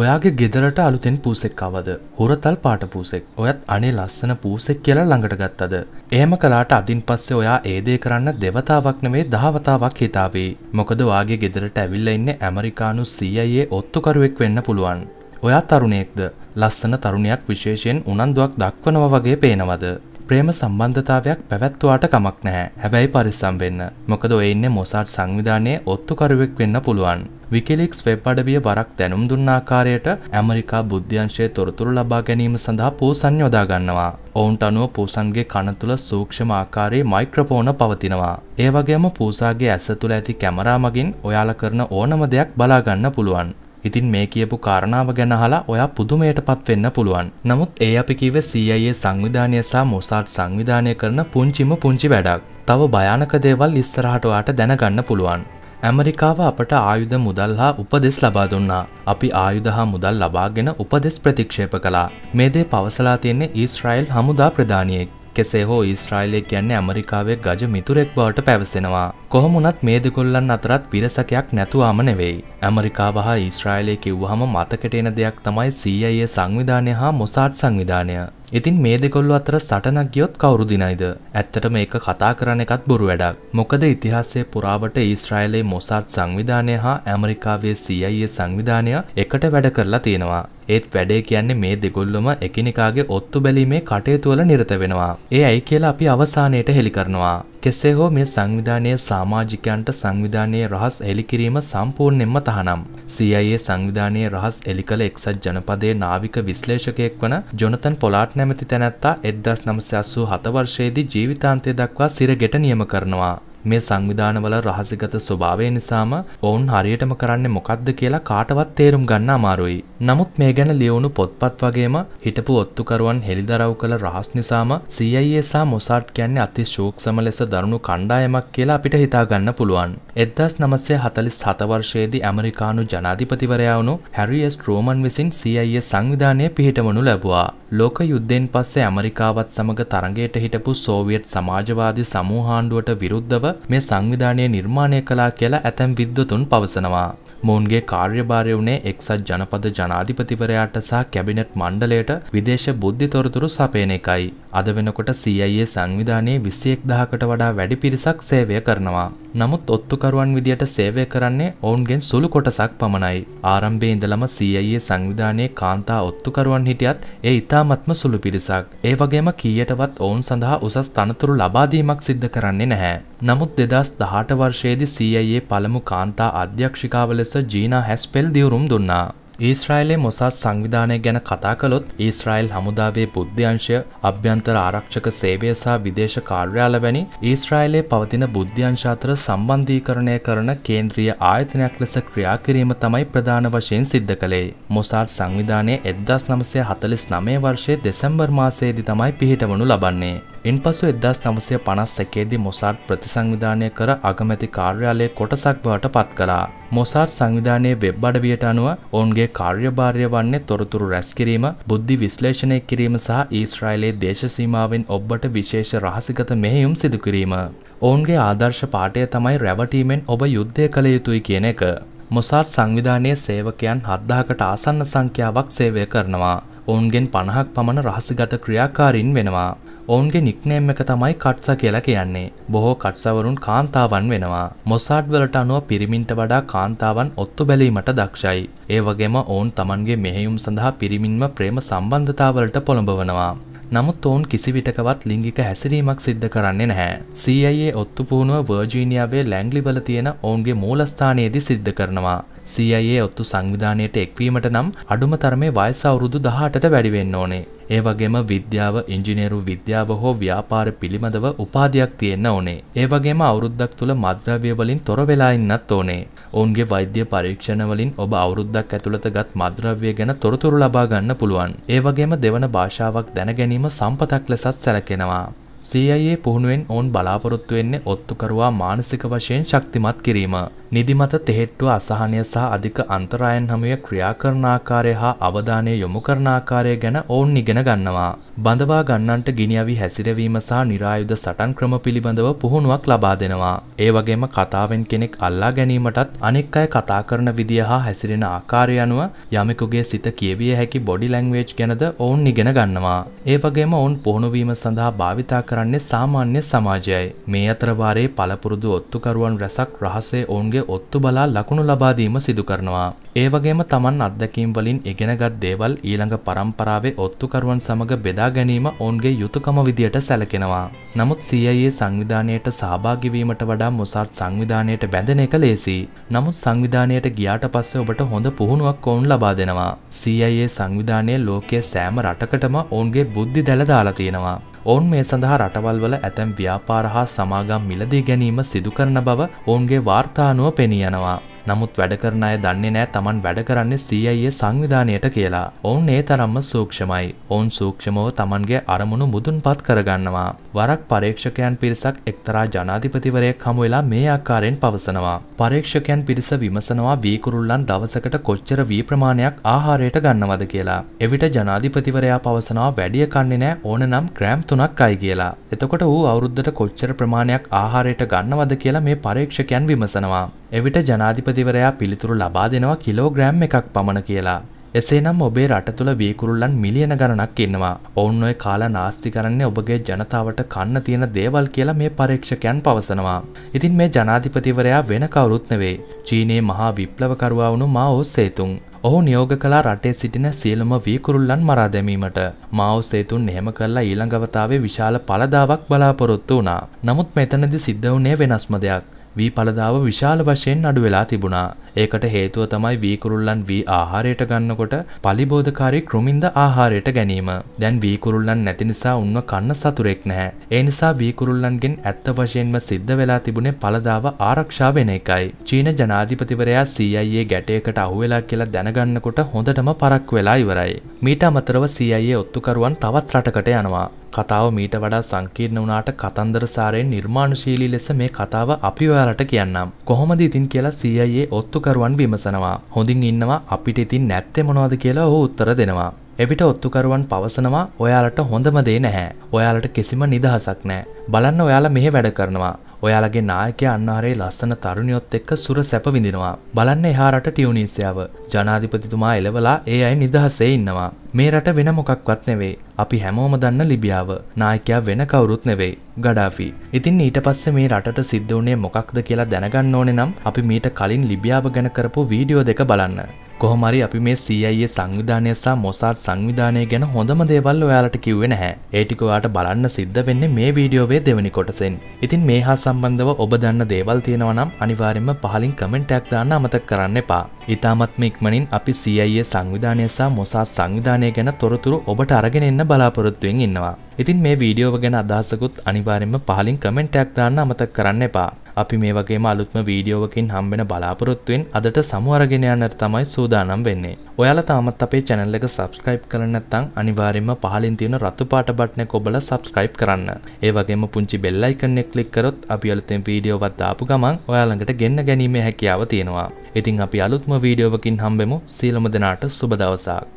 ඔයාගේ ගෙදරට අලුතෙන් පූසෙක්කාවද හොරතල් පාට පූසෙක් ඔයත් අනේ ලස්සන පූසෙක් කියලා ළඟට ගත්තද. එහෙම කලාට අදින් පස්සේ ඔයා ඒදේ කරන්න දෙවතාවක් නෙමේ දහවතාවක් හිතාවේ. මොකද ඔයාගේ ගෙදරට ඇවිල්ල ඉන්න ඇමරිකානු සීයේ ඔත්තුකරුවෙක් වෙන්න පුළුවන්. ඔයා තරුණයෙක්ද ලස්සන තරුණයක් විශේෂයෙන් උනන්දුවක් දක්වනව වගේ පේනවද. ප්‍රේම සම්බන්ධතාවයක් පැවැත්තුවාට කමක් නැහැ හැබැයි පරිස්සම් වෙන්න මොකද ඔය ඉන්න මොසාට් සංවිධානයේ ඔත්තුකරුවෙක් වෙන්න පුළුවන් විකිලික්ස් වෙබ් අඩවිය වරක් දැනුම් දුන්නාකාරයට ඇමරිකා බුද්ධ්‍යංශය තොරතුරු ලබා ගැනීම සඳහා පූසන් යොදාගන්නවා. ඔවුන්ට අනුව පූසන්ගේ කන තුළ සූක්ෂම ආකාරයේ මයික්‍රපෝන පවතිනවා. ඒ වගේම පූසාගේ ඇස තුළ ඇති කැමරා මගින් ඔයාලා කරන ඕනම දෙයක් බලාගන්න පුළුවන්. ඉතින් මේ කියපු කාරණාව ගැනහලා ඔයා පුදුමයට පත්වෙන්න පුළුවන්. නමුත් ඒ අපි කිව CIA සංවිධානය සහ මොසාට් සංවිධානය කරන පුංචිම පුංචි වැඩක්. තව භයානක දේවල් ඉස්සරහට ඔයාට දැනගන්න පුළුවන්. ඇමරිකාව අපට ආයුධ මුදල් හා උපදෙස් ලබා දුන්නා. අපි ආයුධ හා මුදල් ලබාගෙන උපදෙස් ප්‍රතික්ෂේප කළා. මේ දේ පවසලා තියෙන්නේ ඊස්රායිල් හමුදා ප්‍රධානියෙක්. කෙසේ හෝ ඊස්රායිලය කියන්නේ ඇමරිකාවේ ගජ මිතුරෙක් බවට පැවසෙනවා. කොහොමුණත් මේ දෙකොල්ලන් අතරත් විරසකයක් නැතුවාම නෙවෙයි. ඇමරිකාව හා ඊස්රායිලය කිව්වහම මතකට එන දෙයක් තමයි CIA සංවිධානය හා මොසාට් සංවිධානය. ඉතින් මේ දෙකොල්ලු අතර සටනක් ගියොත් කවුරු දිනයිද? ඇත්තට මේක කතා කරන එකත් බොරු වැඩක්. මොකද ඉතිහාසයේ පුරාවට ඊශ්‍රායලයේ මොසාඩ් සංවිධානය හා ඇමරිකාවේ CIA සංවිධානය එකට වැඩ කරලා තියෙනවා. ඒත් වැඩේ කියන්නේ මේ දෙගොල්ලොම එකිනෙකාගේ ඔත්තු බැලීමේ කටයුතුවල නිරත වෙනවා. ඒ ඇයි කියලා අපි අවසානයට හෙළි කරනවා. කෙසේ හෝ මේ සංවිධානය සාමාජිකයන්ට සංවිධානයේ රහස් එලිකිරීම සම්පූර්ණයෙන්ම තහනම්. CIA සංවිධානයේ රහස් එලි කළ එක්සත් ජනපදයේ නාවික විශ්ලේෂකයෙක් වන ජොනතන් පොලාට් නැමැති තැනැත්තා එදස් නමසයස්සූ හතවර්ශයේදී ජීවිතාන්තය දක්වා සිරගෙට නියම කරනවා. මේ සංවිධානවල රහසිගත ස්වභාවය නිසාම ඔවුන් හරියටම කරන්නේ මොකක්ද කියලා කාටවත් තේරුම් ගන්න අමාරුයි. නමුත් මේ ගැන ලියවුණු පොත්පත් වගේම හිටපු ඔත්තුකරුවන් හෙළිදරව් කළ රහස් නිසාම CIA සහ මොසාට් කියන්නේ අති ශූක්ෂම ලෙස දරුණු කණ්ඩායමක් කියලා අපිට හිතාගන්න පුළුවන්. එදස් නමසය හතලිස් සතවර්ශයේදී ඇමරිකානු ජනාධිපතිවරයාවුණු හැරියස් ට්‍රෝමන් විසින් සIය සංවිධානය පිහිටමනු ලැබවා. ලෝක යුද්ධෙන් පස්සේ ඇමරිකාවත් සමඟ තරගයට හිටපු සෝවියට් සමාජවාදී සමූහාණ්ඩුවට විරුද්ධව මේ සංවිධානය නිර්මාණය කලා කියලා ඇතැම් විද්වතුන් පවසනවා. මොවුන්ගේ කාර්යභාරය වුණේ එක්සත් ජනපද ජනාධිපතිවරයාට සහ කැබිනට් මණ්ඩලයට විදේශ බුද්ධි තොරතුරු සපයන එකයි. අද වෙනකොට CIA සංවිධානයේ විසියෙක් දහකට වඩා වැඩි පිරිසක් සේවය කරනවා. නමුත් ඔත්තුකරුවන් විදියට සේවය කරන්නේ ඔවුන්ගෙන් සුළු කොටසක් පමණයි. ආරම්භයේ ඉඳලම CIA සංවිධානයේ කාන්තා ඔත්තුකරුවන් හිටියත් ඒ ඉතාමත්ම සුළු පිරිසක්. ඒ වගේම කීයටවත් ඔවුන් සඳහා උසස් තනතුරු ලබාදීමක් සිද්ධ කරන්නේ නැහැ. නමුත් දෙදස් දහට වර්ෂයේදි CIA පළමු කාන්තා අධ්‍යක්ෂිකාව ලෙස ලෙස ජීනා හැස්පෙල් දියුරුම් දුන්නා. ඊස්රායිලේ මොසත් සංවිධානය ගැන කතා කළොත් ඊස්රායිල් හමුදාවේ බුද්ධ්‍යංශය අභ්‍යන්තර ආරක්ෂක සේවය සහ විදේශ කාර්යාල වැනි ඊස්රායිලේ පවතින බුද්ධ්‍යංශ අතර සම්බන්ධීකරණය කරන කේන්ද්‍රීය ආයතනයක් ලෙස ක්‍රියා කිරීම තමයි ප්‍රධාන වශයෙන් සිද්ධ කළේ. මොසාට් සංවිධානය 1949 වර්ෂයේ දෙසැම්බර් මාසයේදී තමයි පිහිටවනු ලබන්නේ. ඉන් පසු එදස් නමසය පනස් එකේදී මොසාට් ප්‍රතිසංවිධානය කර අගමැති කාර්යාලය කොටසක් බවට පත් කලා. මොසාට් සංවිධානයේ වෙබ් අඩවියට අනුව ඔවුන්ගේ කාර්යභාරය වන්නේ තොරතුරු රැස්කිරීම බුද්ධි විශ්ලේෂණය කිරීම සහ ඊස්රායිලේ දේශසීමාවෙන් ඔබට විශේෂ රහසිගත මෙහෙයුම් සිදුකිරීම. ඔවුන්ගේ ආදර්ශ පාටය තමයි රැවටීමෙන් ඔබ යුද්ධය කළ යුතුයි කියන එක. මොසාට් සංවිධානයේ සේවකයන් හත්දාකට ආසන්න සංඛ්‍යාවක් සේවය කරනවා. ඔවුන්ගෙන් පණහක් පමණ රහසිගත ක්‍රියාකාරින් වෙනවා. ඔවුන්ගේ නික්නේම් එක තමයි කට්ස කියලා කියන්නේ. බොහෝ කට්සවරුන් කාන්තාවන් වෙනවා. මොසාඩ් වලට අනුව පිරිමින්ට වඩා කාන්තාවන් ඔත්තු බැලීමට දක්ෂයි. ඒ වගේම ඔවුන් Tamanගේ මෙහෙයුම් සඳහා පිරිමින්ම ප්‍රේම සම්බන්ධතාවලට පොළඹවනවා. නමුත් ඔවුන් කිසිවිටකවත් ලිංගික හැසිරීමක් සිද්ධ කරන්නේ නැහැ. CIA ඔත්තු පුහුණුව වර්ජීනියාවේ ලැංග්ලිවල තියෙන ඔවුන්ගේ මූලස්ථානයේදී සිද්ධ කරනවා. CIA ඔත්තු සංවිධානයට එක්වීමට නම් අඩුම තරමේ වයස අවුරුදු 18ට වැඩි වෙන්න ඕනේ. ඒ වගේම විද්‍යාව, ඉංජිනේරු විද්‍යාව හෝ ව්‍යාපාර පිළිබඳව උපාධියක් තියෙන්න ඕනේ. ඒ වගේම අවුරුද්දක් තුල මද්‍රව්‍ය වලින් තොර වෙලා ඉන්නත් ඕනේ. ඔවුන්ගේ වෛද්‍ය පරීක්ෂණ වලින් ඔබ අවුරුද්දක් ඇතුළත ගත් මද්‍රව්‍ය ගැන තොරතුරු ලබා ගන්න පුළුවන්. ඒ වගේම දෙවන භාෂාවක් දැන ගැනීම සම්පතක් ලෙසත් සැලකෙනවා. CIA පුහුණුවෙන් ඔවුන් බලාපොරොත්තු වෙන්නේ ඔත්තුකරුවා මානසික වශයෙන් ශක්තිමත් කිරීම. නිදිමත තෙහෙට්ටුව අසහනය සහ අධික අන්තරායන් හමුය ක්‍රියා කරන ආකාරය හා අවධානය යොමු කරන ආකාරය ගැන ඔවුන් ඉගෙන ගන්නවා. බඳවා ගන්නන්ට ගිනිියවි හැසිරවීම සහ නිරායුද සටන් ක්‍රම පිළිබඳව පුහුණුවක් ලබා දෙනවා. ඒ වගේම කතාවෙන් කෙනෙක් අල්ලා ගැනීමටත් අනෙක් අය කතා කරන විදිහ හා හැසිරෙන ආකාරය අනුව යමෙකුගේ සිත කියවිය හැකි බොඩි ලැංවේජ් ගැනද ඔවුන් ඉගෙන ගන්නවා. ඒ වගේම ඔවුන් පුහුණුවීම සඳහා භාවිතා කරන්නේ සාමාන්‍ය සමාජයයි. මේ අතරවාරයේ පළපුරුදු ඔත්තුකරුවන් රැසක් රහසේ ඔවුන්ගේ ඔත්තු බලා ලකුණු ලබාදීම සිදු කරනවා. ඒ වගේම තමන් අත්දැකීම් වලින් ඉගෙනගත් දේවල් ඊළඟ පරම්පරාවේ ඔත්තුකරුවන් සමඟ බෙදා බෙදා ගැනීම ඔවුන්ගේ යුතුකම විදියට සැලකෙනවා. නමුත් CIA සංවිධානයට සහභාගිවීමට වඩා මොසාට් සංවිධානයට බැඳෙන එක ලේසි. නමුත් සංවිධානයට ගියාට පස්සේ ඔබට හොඳ පුහුණුවක් ඔවුන් ලබා දෙනවා. CIA සංවිධානය ලෝකයේ සෑම රටකටම ඔවුන්ගේ බුද්ධි දැල දාලා තියෙනවා. ඔවුන් මේ සඳහා රටවල්වල ඇතැම් ව්‍යාපාර හා සමාගම් මිලදී ගැනීම සිදුකරන බව ඔවුන්ගේ වාර්තානුව පෙනී යනවා. නමුත් වැඩ කරන අය දන්නේ නෑ තමන් වැඩ කරන්නේ සීයේ සංවිධානයට කියලා. ඔවුන් ඒ තරම්ම සූක්ෂමයි. ඔවුන් සූක්ෂමව තමන්ගේ අරමුණු මුදුන්පත් කරගන්නවා. වරක් පරීක්ෂකයන් පිරිසක් එක්තරා ජනාධිපතිවරයෙක් හමු වෙලා මේ ආකාරයෙන් පවසනවා. පරීක්ෂකයන් පිරිස විමසනවා වීකුරුල්ලන් දවසකට කොච්චර වී ප්‍රමාණයක් ආහාරයට ගන්නවද කියලා. එවිට ජනාධිපතිවරයා පවසනවා වැඩිය කන්නේ නෑ ඕනනම් ග්‍රෑම් 3ක් අයි කියලා. එතකොට ඌ අවුරුද්දට කොච්චර ප්‍රමාණයක් ආහාරයට ගන්නවද කියලා මේ පරීක්ෂකයන් විමසනවා. එවිට ජනාධිපතිවරයා පිළිතුරු ලබා දෙනවා කිලෝග්‍රෑම් එකක් පමණ කියලා. එසේනම් ඔබේ රට තුළ වීකුරුල්ලන් මිලියන ගණනක් ඉන්නවා. ඔවුන් ඔය කාලා නාස්ති කරන්නේ ඔබගේ ජනතාවට කන්න තියෙන දේවල් කියලා මේ පරීක්ෂකයන් පවසනවා. ඉතින් මේ ජනාධිපතිවරයා වෙන කවුරුත් නෙවෙයි. චීනයේ මහා විප්ලවකරුවා වුණු මාඕ සේතුන්. ඔහු නියෝග කලා රටේ සිටින සියලුම වීකුරුල්ලන් මරා දැමීමට මාව සේතුන් එහෙම කරලා ඊළඟවතාවේ විශාල පළදාවක් බලාපොරොත්තු වුණා. නමුත් මෙතනදි සිද්ධ වුණේ වෙනස්ම දෙයක්. වී පළදාව විශාල වශයෙන් අඩු වෙලා තිබුණා. ඒකට හේතුව තමයි වී කුරුල්ලන් වී ආහාරයට ගන්නකොට පලිබෝධකාරී කෘමින්ද ආහාරයට ගැනීම. දැන් වී කුරුල්ලන් නැති නිසා උන්ව කන්න සතුරෙක් නැහැ. ඒ නිසා වී කුරුල්ලන්ගෙන් ඇත්ත වශයෙන්ම සිද්ධ වෙලා තිබුණේ පළදාව ආරක්ෂා වෙන එකයි. චීන ජනාධිපතිවරයා CIA ගැටයකට අහුවෙලා කියලා දැනගන්නකොට හොඳටම පරක්කු වෙලා ඉවරයි. මීට අමතරව CIA ඔත්තුකරුවන් තවත් රටකට යනවා. කතාව මීට වඩා සංකීර්ණ වුණාට කතන්දර සාරයෙන් නිර්මාණශීලී ලෙස මේ කතාව අපි ඔයාලට කියන්නම්. කොහොමද ඉතින් කියලා CIA ඔත්තුකරුවන් විමසනවා. හොඳින් ඉන්නවා අපිට ඉතින් නැත්තේ මොනවද කියලා ඔහු උත්තර දෙනවා. එවිට ඔත්තුකරුවන් පවසනවා ඔයාලට හොඳම දේ නැහැ. ඔයාලට කිසිම නිදහසක් නැහැ. බලන්න ඔයාලා මෙහෙ වැඩ කරනවා. ඔයාලගේ නායකය අන්නාරේ ලස්සන තරුණියොත් එක්ක සුර සැප විඳිනවා. බලන්න එහාරට ටියුනීසියාව. ජනාධිපතිතුමා එලවලා ඒ අය නිදහසේ ඉන්නවා. මේ රට වෙන මොකක්වත් නෙවෙයි. අපි හැමෝම දන්න ලිබියාව. නායකයා වෙන කවුරුත් නෙවෙයි. ගඩාෆි. ඉතින් ඊට පස්සේ මේ රටට සිද්ධ වුණේ මොකක්ද කියලා දැනගන්න ඕනේ නම් අපි මීට කලින් ලිබියාව ගැන කරපු වීඩියෝ දෙක බලන්න. කොහොමරි අපි මේ සIAයේ සංවිධානය සහ මොසාට් සංවිධානය ගැන හොඳම දේවල් ඔයාලට කිව්වේ නැහැ. ඒ ටික ඔයාලට බලන්න සිද්ධ වෙන්නේ මේ වීඩියෝවේ දෙවෙනි කොටසෙන්. ඉතින් මේ හා සම්බන්ධව ඔබ දන්න දේවල් තියෙනවා නම් අනිවාර්යයෙන්ම පහලින් කමෙන්ට් එකක් දාන්න අමතක කරන්න එපා. ඊටමත් මේ ඉක්මනින් අපි CIA සංවිධානය සහ මොසාට් සංවිධානය නිර්මාණය ගැන තොරතුරු ඔබට අරගෙන එන්න බලාපොරොත්තුවෙන් ඉන්නවා. ඉතින් මේ වීඩියෝව ගැන අදහසකුත් අනිවාර්යෙන්ම පහලින් කමෙන්ට්යක් දාන්න අමතක කරන්න එපා. අපි මේ වගේම අලුත්ම වීඩියෝවකින් හම්බෙන බලාපොරොත්තුවෙන් අදට සමුවරගෙන යන්නට තමයි සූදානම් වෙන්නේ. ඔයාලා තාමත් අපේ channel එක subscribe කරලා නැත්නම් අනිවාර්යෙන්ම පහලින් තියෙන රතු පාට බටන් එක ඔබලා subscribe කරන්න. ඒ වගේම පුංචි bell icon එක click කරොත් අපි අලුතෙන් වීඩියෝවක් දාපු ගමන් ඔයාලඟට ගෙන්න ගැනීමේ හැකියාව තියෙනවා. ඉතින් අපි අලුත්ම වීඩියෝවකින් හම්බෙමු සීලම දෙනාට සුබ දවසක්.